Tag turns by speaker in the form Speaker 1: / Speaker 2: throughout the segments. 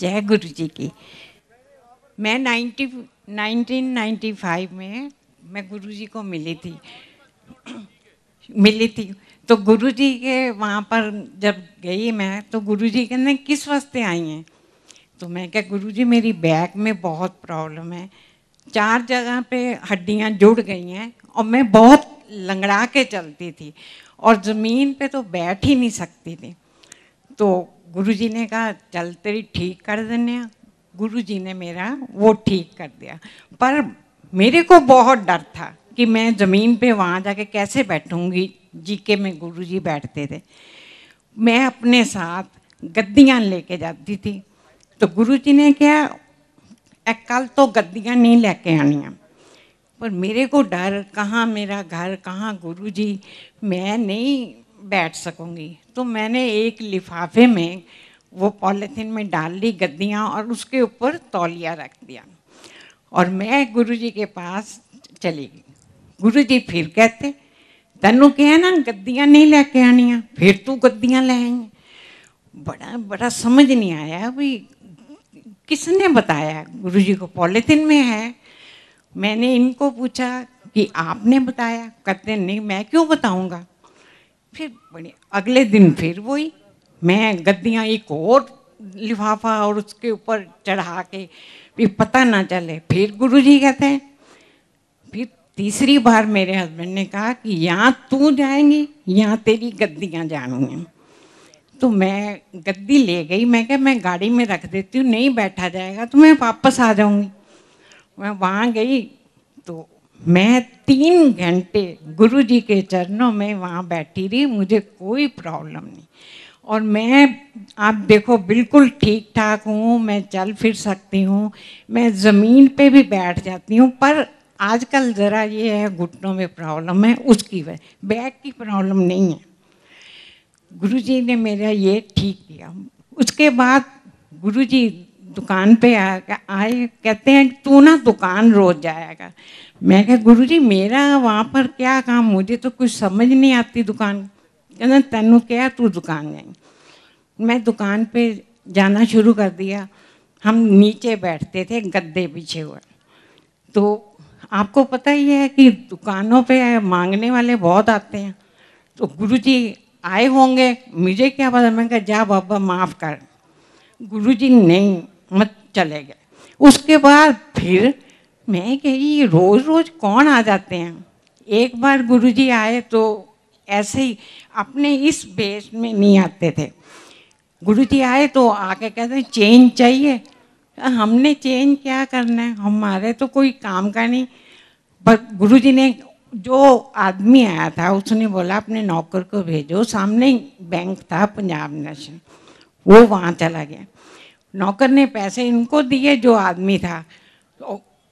Speaker 1: जय गुरु जी की मैं 90 1995 में मैं गुरु जी को मिली थी मिली थी तो गुरु जी के वहाँ पर जब गई मैं तो गुरु जी कहने किस वस्ते आई हैं तो मैं क्या गुरु जी मेरी बैक में बहुत प्रॉब्लम है चार जगह पे हड्डियाँ जुड़ गई हैं और मैं बहुत लंगड़ा के चलती थी और ज़मीन पे तो बैठ ही नहीं सकती थी तो गुरु जी ने कहा चल तेरी ठीक कर देने गुरु जी ने मेरा वो ठीक कर दिया पर मेरे को बहुत डर था कि मैं ज़मीन पे वहाँ जाके कैसे बैठूँगी जीके में गुरु जी बैठते थे मैं अपने साथ गद्दियाँ लेके जाती थी तो गुरु जी ने क्या कल तो गद्दियाँ नहीं लेके आनी पर मेरे को डर कहाँ मेरा घर कहाँ गुरु जी मैं नहीं बैठ सकूँगी तो मैंने एक लिफाफे में वो पॉलीथीन में डाल ली गद्दियाँ और उसके ऊपर तौलिया रख दिया और मैं गुरुजी के पास चली गई गुरुजी फिर कहते तेनों क्या ना गद्दियाँ नहीं लेके आनिया फिर तू गद्दियाँ ले आएंगे बड़ा बड़ा समझ नहीं आया भाई किसने बताया गुरुजी को पॉलीथीन में है मैंने इनको पूछा कि आपने बताया कहते नहीं मैं क्यों बताऊंगा फिर बने अगले दिन फिर वही मैं गद्दियाँ एक और लिफाफा और उसके ऊपर चढ़ा के भी पता ना चले फिर गुरुजी कहते हैं फिर तीसरी बार मेरे हस्बैंड ने कहा कि यहाँ तू जाएंगी यहाँ तेरी गद्दियाँ जानूंगी तो मैं गद्दी ले गई मैं क्या मैं गाड़ी में रख देती हूँ नहीं बैठा जाएगा तो मैं वापस आ जाऊँगी मैं वहाँ गई तो मैं तीन घंटे गुरु जी के चरणों में वहाँ बैठी रही मुझे कोई प्रॉब्लम नहीं और मैं आप देखो बिल्कुल ठीक ठाक हूँ मैं चल फिर सकती हूँ मैं ज़मीन पे भी बैठ जाती हूँ पर आजकल ज़रा ये है घुटनों में प्रॉब्लम है उसकी वजह बैक की प्रॉब्लम नहीं है गुरु जी ने मेरा ये ठीक किया उसके बाद गुरु जी दुकान पे आए कहते हैं तू ना दुकान रोज जाएगा मैं कहा गुरु जी मेरा वहाँ पर क्या काम मुझे तो कुछ समझ नहीं आती दुकान कहना तेन क्या तू दुकान जाए मैं दुकान पे जाना शुरू कर दिया हम नीचे बैठते थे गद्दे पीछे हुए तो आपको पता ही है कि दुकानों पे मांगने वाले बहुत आते हैं तो गुरु जी आए होंगे मुझे क्या पता मैं कहा जा बाबा माफ़ कर गुरु जी नहीं मत चले गए उसके बाद फिर मैं कही रोज़ रोज़ कौन आ जाते हैं एक बार गुरुजी आए तो ऐसे ही अपने इस बेस में नहीं आते थे गुरुजी आए तो आके कहते चेंज चाहिए हमने चेंज क्या करना है हमारे तो कोई काम का नहीं बट गुरु ने जो आदमी आया था उसने बोला अपने नौकर को भेजो सामने बैंक था पंजाब नेशनल वो वहाँ चला गया नौकर ने पैसे इनको दिए जो आदमी था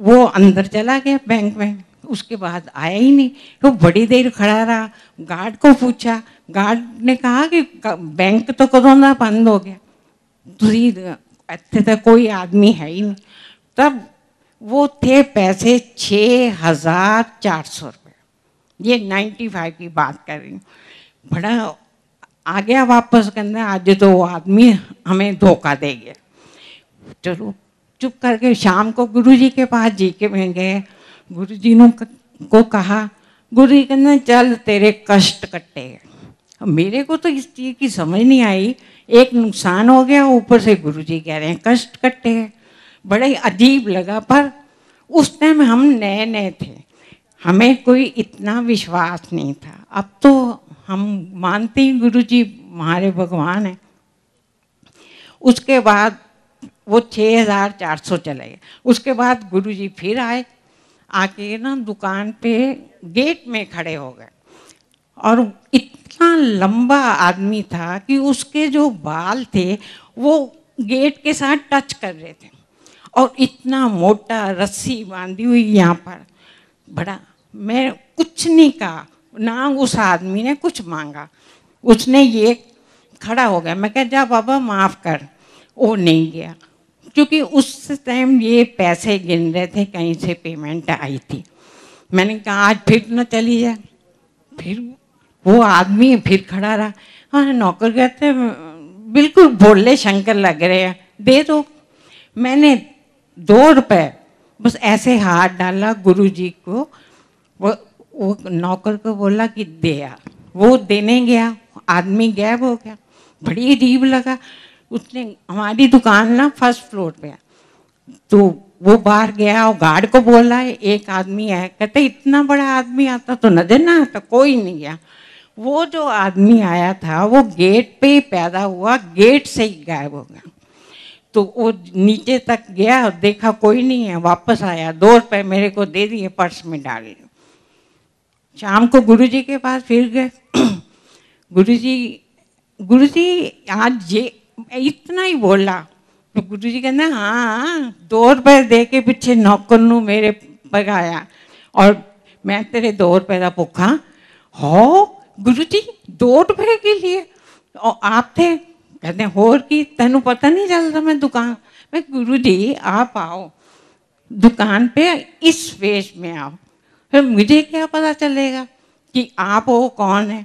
Speaker 1: वो अंदर चला गया बैंक में उसके बाद आया ही नहीं वो तो बड़ी देर खड़ा रहा गार्ड को पूछा गार्ड ने कहा कि बैंक तो ना बंद हो गया दूसरी इतने तक तो कोई आदमी है ही नहीं तब वो थे पैसे छः हजार चार सौ रुपये ये नाइन्टी फाइव की बात कर रही हूँ बड़ा आ गया वापस करना आज तो वो आदमी हमें धोखा दे गया चलो चुप करके शाम को गुरु जी के पास जी के में गए गुरु जी ने को कहा गुरु जी कहने चल तेरे कष्ट कट्टे मेरे को तो इस चीज़ की समझ नहीं आई एक नुकसान हो गया ऊपर से गुरु जी कह रहे हैं कष्ट कट्टे बड़ा बड़े अजीब लगा पर उस टाइम हम नए नए थे हमें कोई इतना विश्वास नहीं था अब तो हम मानते ही गुरु जी हमारे भगवान हैं उसके बाद वो 6400 चले गए उसके बाद गुरुजी फिर आए आके ना दुकान पे गेट में खड़े हो गए और इतना लंबा आदमी था कि उसके जो बाल थे वो गेट के साथ टच कर रहे थे और इतना मोटा रस्सी बांधी हुई यहाँ पर बड़ा मैं कुछ नहीं कहा ना उस आदमी ने कुछ मांगा उसने ये खड़ा हो गया मैं कह जा बाबा माफ़ कर वो नहीं गया क्योंकि उस टाइम ये पैसे गिन रहे थे कहीं से पेमेंट आई थी मैंने कहा आज फिर ना चली जाए फिर वो आदमी फिर खड़ा रहा हाँ नौकर कहते बिल्कुल भोले शंकर लग रहे हैं दे दो मैंने दो रुपए बस ऐसे हाथ डाला गुरु जी को वो वो नौकर को बोला कि दे आ वो देने गया आदमी गैब हो गया बड़ी अजीब लगा उसने हमारी दुकान ना फर्स्ट फ्लोर पे है तो वो बाहर गया और गार्ड को बोला है एक आदमी आया कहते इतना बड़ा आदमी आता तो नजर ना आता कोई नहीं गया वो जो आदमी आया था वो गेट पे ही पैदा हुआ गेट से ही गायब हो गया तो वो नीचे तक गया और देखा कोई नहीं है वापस आया दो रुपये मेरे को दे दिए पर्स में डाल लिया शाम को गुरुजी के पास फिर गए गुरुजी गुरुजी आज ये इतना ही बोला तो गुरु जी कहना हाँ दो रुपये दे के पीछे नौकर मेरे भगाया और मैं तेरे दो रुपए का भुखा हो गुरु जी दो रुपये के लिए और आप थे कहते होर की तेन पता नहीं चलता मैं दुकान मैं गुरु जी आप आओ दुकान पे इस वेश में आओ फिर मुझे क्या पता चलेगा कि आप वो कौन है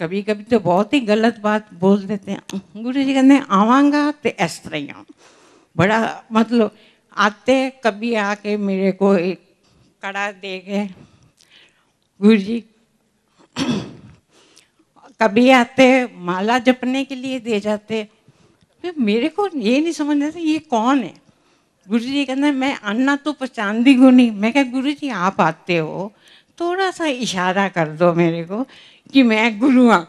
Speaker 1: कभी कभी तो बहुत ही गलत बात बोल देते हैं गुरु जी कहते आवांगा तो इस तरह आऊँ बड़ा मतलब आते कभी आके मेरे को एक कड़ा दे गए गुरु जी कभी आते माला जपने के लिए दे जाते मेरे को ये नहीं समझ आता ये कौन है गुरु जी कहते मैं अन्ना तो पहचानती गुनी मैं क्या गुरु जी आप आते हो थोड़ा सा इशारा कर दो मेरे को कि मैं गुरु हूँ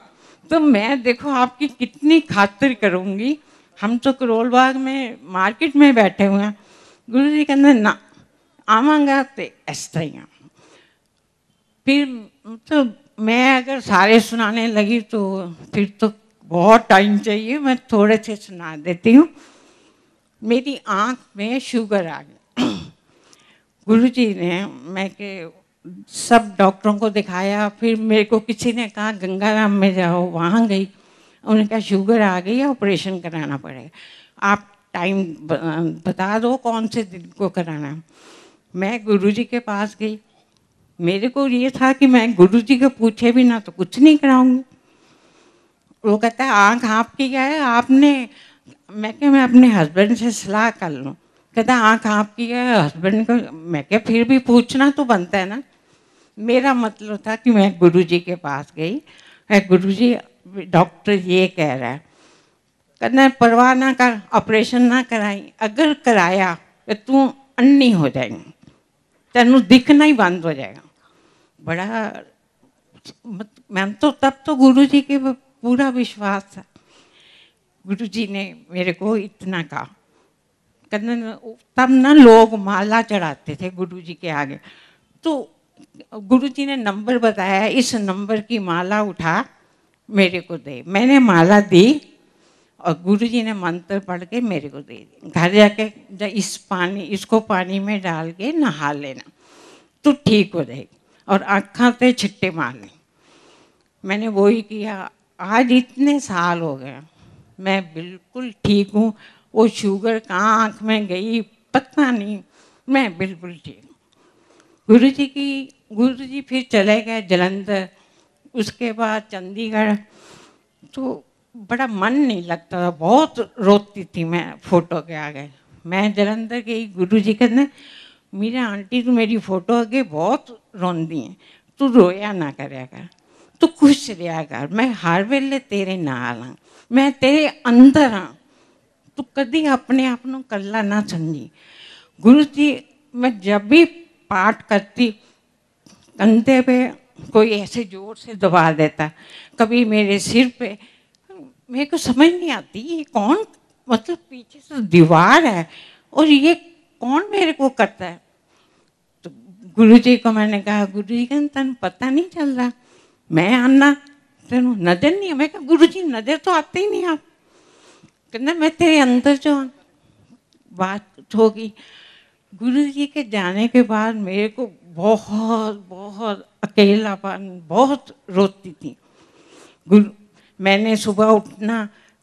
Speaker 1: तो मैं देखो आपकी कितनी खातिर करूँगी हम तो करोल बाग में मार्केट में बैठे हुए हैं गुरु जी कहते ना आवागा तो इस तरह ही फिर तो मैं अगर सारे सुनाने लगी तो फिर तो बहुत टाइम चाहिए मैं थोड़े से सुना देती हूँ मेरी आँख में शुगर आ गई गुरु जी ने मैं के सब डॉक्टरों को दिखाया फिर मेरे को किसी ने कहा गंगाराम में जाओ वहाँ गई उन्होंने कहा शुगर आ गई है ऑपरेशन कराना पड़ेगा आप टाइम बता दो कौन से दिन को कराना है मैं गुरुजी के पास गई मेरे को ये था कि मैं गुरुजी को पूछे भी ना तो कुछ नहीं कराऊंगी वो कहता है आँख आपकी क्या है आपने मैं क्या मैं अपने हस्बैंड से सलाह कर लूँ कहता आँख आपकी है हस्बैंड को मैं क्या फिर भी पूछना तो बनता है ना मेरा मतलब था कि मैं गुरुजी के पास गई गुरुजी डॉक्टर ये कह रहा है कहना परवाह ना कर ऑपरेशन ना कराई अगर कराया तो तू अन्नी हो जाएगी तेन दिखना ही बंद हो जाएगा बड़ा मैम तो तब तो गुरु जी के पूरा विश्वास था गुरु जी ने मेरे को इतना कहा कहना तब ना लोग माला चढ़ाते थे गुरु जी के आगे तो गुरु जी ने नंबर बताया इस नंबर की माला उठा मेरे को दे मैंने माला दी और गुरु जी ने मंत्र पढ़ के मेरे को दे दी घर जाके इस पानी इसको पानी में डाल के नहा लेना तो ठीक हो जाएगी और आँखा से छिट्टे मार लें मैंने वो ही किया आज इतने साल हो गए मैं बिल्कुल ठीक हूँ वो शुगर कहाँ आँख में गई पता नहीं मैं बिल्कुल ठीक हूँ गुरु जी की गुरु जी फिर चले गए जलंधर उसके बाद चंडीगढ़ तो बड़ा मन नहीं लगता था बहुत रोती थी मैं फ़ोटो के आगे मैं जलंधर गई गुरु जी कहते मेरे आंटी तो मेरी फ़ोटो आगे बहुत रोंदी है तू रोया ना कर तू खुश रहा कर मैं हर वेले तेरे नाल हाँ मैं तेरे अंदर हाँ तू कभी अपने आप को कला ना समझी गुरु जी मैं जब भी पाठ करती कंधे पे कोई ऐसे जोर से दबा देता कभी मेरे सिर पे मेरे को समझ नहीं आती ये कौन मतलब पीछे से दीवार है और ये कौन मेरे को करता है तो गुरु जी को मैंने कहा गुरु जी का तेन पता नहीं चल रहा मैं आना तेन नजर नहीं मैं कहा गुरु जी नजर तो आते ही नहीं आप कहना मैं तेरे अंदर जो बात होगी गुरु जी के जाने के बाद मेरे को बहुत बहुत अकेलापन बहुत रोती थी गुरु मैंने सुबह उठना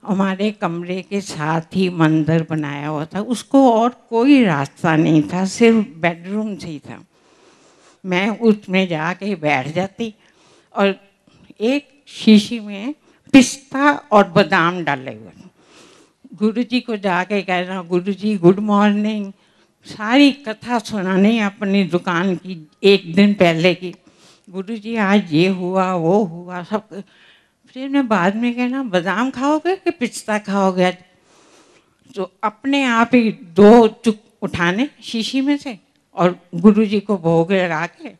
Speaker 1: हमारे कमरे के साथ ही मंदिर बनाया हुआ था उसको और कोई रास्ता नहीं था सिर्फ बेडरूम से ही था मैं उसमें जाके बैठ जाती और एक शीशी में पिस्ता और बादाम डाले हुए गुरु जी को जाके कह हूँ गुरु जी गुड मॉर्निंग सारी कथा सुनाने अपनी दुकान की एक दिन पहले की गुरु जी आज ये हुआ वो हुआ सब फिर मैं बाद में कहना बादाम खाओगे कि पिस्ता खाओगे तो अपने आप ही दो चुक उठाने शीशी में से और गुरु जी को भोग लगा के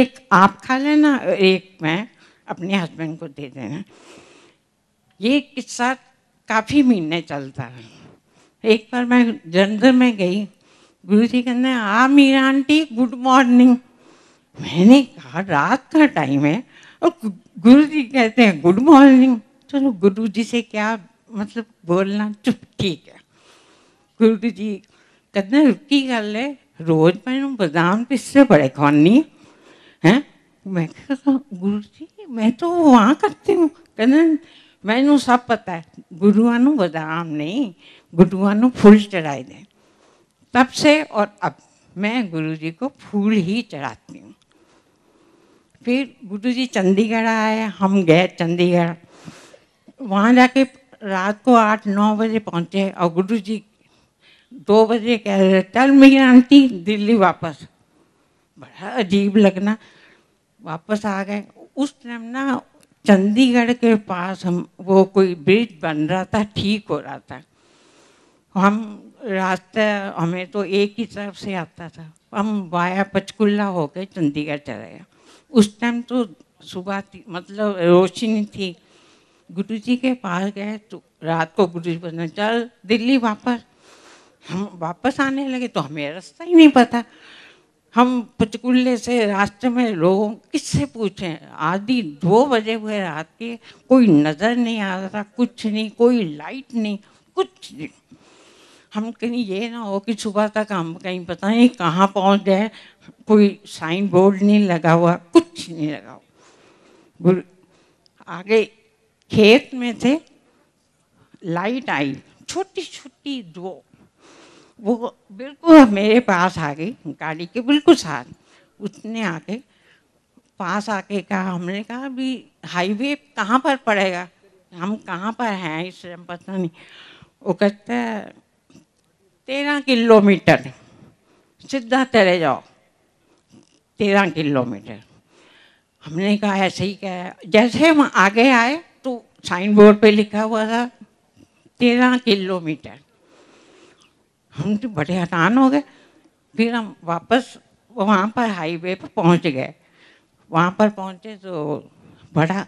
Speaker 1: एक आप खा लेना एक मैं अपने हस्बैंड को दे देना ये किस्सा काफ़ी महीने चलता है एक बार मैं जंगल में गई गुरु जी कहते हैं हाँ मीरा आंटी गुड मॉर्निंग मैंने कहा रात का टाइम है और गुरु जी कहते हैं गुड मॉर्निंग चलो गुरु जी से क्या मतलब बोलना चुप ठीक है गुरु जी कहते रुकी गल है रोज मैं बदाम पिस्से बड़े खानी है मैं गुरु जी मैं तो वहाँ करती हूँ कहते ਮੈਨੂੰ सब पता है गुरुआ ਨੂੰ नहीं गुरुआ ਗੁਰੂਆਂ ਨੂੰ ਫੁੱਲ तब से और अब मैं गुरु जी को फूल ही चढ़ाती हूँ फिर गुरु जी चंडीगढ़ आए हम गए चंडीगढ़ वहाँ जाके रात को आठ नौ बजे पहुँचे और गुरु जी दो बजे कह रहे चल मेरी आंटी दिल्ली वापस बड़ा अजीब लगना वापस आ गए उस टाइम ना चंडीगढ़ के पास हम वो कोई ब्रिज बन रहा था ठीक हो रहा था हम रास्ता हमें तो एक ही तरफ से आता था हम वाया पचकुल्ला होकर चंडीगढ़ चले गए उस टाइम तो सुबह थी मतलब रोशनी थी गुरु जी के पास गए तो रात को गुरु जी बोलना चल दिल्ली वापस हम वापस आने लगे तो हमें रास्ता ही नहीं पता हम पचकुल्ले से रास्ते में लोगों किससे पूछें आधी दो बजे हुए रात के कोई नज़र नहीं आ रहा था कुछ नहीं कोई लाइट नहीं कुछ नहीं हम कहीं ये ना हो कि सुबह तक हम कहीं पता नहीं कहाँ पहुँच गए कोई साइन बोर्ड नहीं लगा हुआ कुछ नहीं लगा हुआ आगे खेत में थे लाइट आई छोटी छोटी दो वो बिल्कुल मेरे पास आ गई गाड़ी के बिल्कुल साथ उतने आके पास आके कहा हमने कहा अभी हाईवे कहाँ पर पड़ेगा हम कहाँ पर हैं इससे हम पता नहीं वो कहते हैं तेरह किलोमीटर सीधा तेरे जाओ तेरह किलोमीटर हमने कहा ऐसे ही क्या है जैसे हम आगे आए तो साइन बोर्ड पे लिखा हुआ था तेरह किलोमीटर हम तो बड़े हैरान हो गए फिर हम वापस वहाँ पर हाईवे पर पहुँच गए वहाँ पर पहुँचे तो बड़ा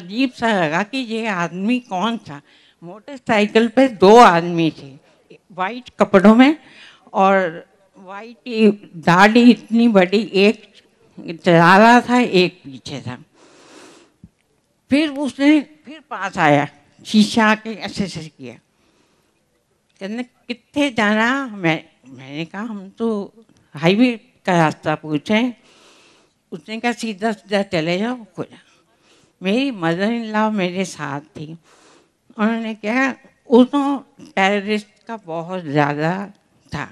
Speaker 1: अजीब सा लगा कि ये आदमी कौन था मोटरसाइकिल पे दो आदमी थे वाइट कपड़ों में और वाइट दाढ़ी इतनी बड़ी एक चला था एक पीछे था फिर उसने फिर पास आया शीशा के ऐसे ऐसे किया कहने कितने जाना मैं मैंने कहा हम तो हाईवे का रास्ता पूछे उसने कहा सीधा सीधा चले जाओ खुला मेरी मदर इन लॉ मेरे साथ थी उन्होंने कहा उन्हों टेररिस्ट का बहुत ज़्यादा था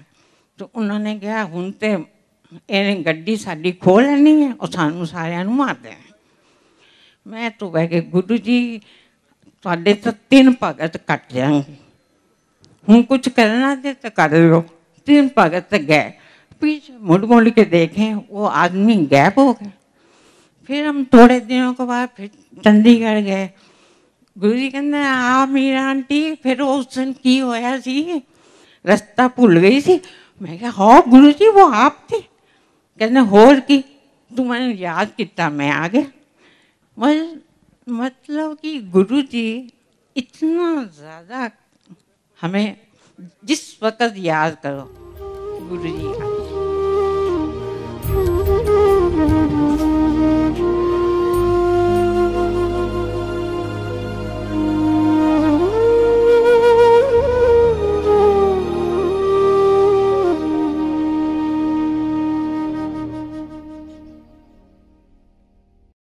Speaker 1: तो उन्होंने कहा हूँ तो इन्हें ग्डी साड़ी खो लैनी है और सानू सारे मार देना मैं तो बह के गुरु जी ਤੁਹਾਡੇ ਤਾਂ ਤਿੰਨ ਭਗਤ ਕੱਟ ਜਾਣਗੇ कुछ करना ਕਰਨਾ ਤੇ ਤਾਂ ਕਰ ਲਓ ਤਿੰਨ ਭਗਤ ਗਏ पीछे मुड़ मुड़ के देखें वो आदमी गैप हो गया फिर हम थोड़े दिनों के बाद फिर चंडीगढ़ गए गुरु जी कहते आ मेरा आंटी फिर उस दिन की होया सी ਰਸਤਾ भूल गई सी मैं क्या हो हाँ गुरु जी वो आप थे कहने होर की तू मैंने याद किया मैं आ गया मत, मतलब कि गुरु जी इतना ज़्यादा हमें जिस वक्त याद करो गुरु जी